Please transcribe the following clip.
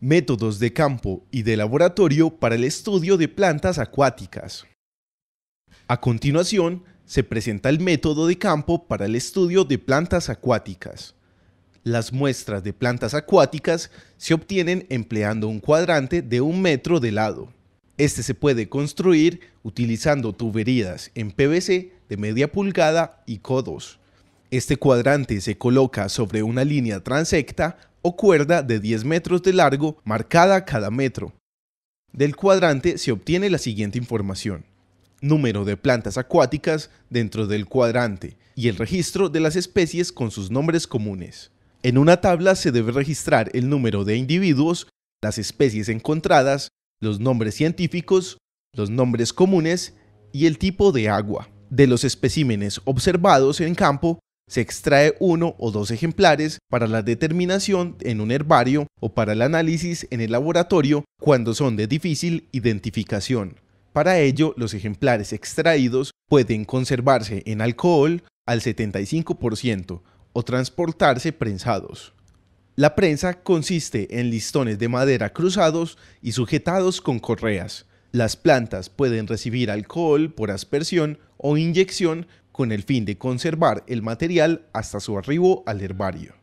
Métodos de campo y de laboratorio para el estudio de plantas acuáticas. A continuación, se presenta el método de campo para el estudio de plantas acuáticas. Las muestras de plantas acuáticas se obtienen empleando un cuadrante de un metro de lado. Este se puede construir utilizando tuberías en PVC de media pulgada y codos. Este cuadrante se coloca sobre una línea transecta o cuerda de 10 metros de largo marcada cada metro. Del cuadrante se obtiene la siguiente información. Número de plantas acuáticas dentro del cuadrante y el registro de las especies con sus nombres comunes. En una tabla se debe registrar el número de individuos, las especies encontradas, los nombres científicos, los nombres comunes y el tipo de agua. De los especímenes observados en campo, se extrae uno o dos ejemplares para la determinación en un herbario o para el análisis en el laboratorio cuando son de difícil identificación. Para ello, los ejemplares extraídos pueden conservarse en alcohol al 75% o transportarse prensados. La prensa consiste en listones de madera cruzados y sujetados con correas. Las plantas pueden recibir alcohol por aspersión o inyección con el fin de conservar el material hasta su arribo al herbario.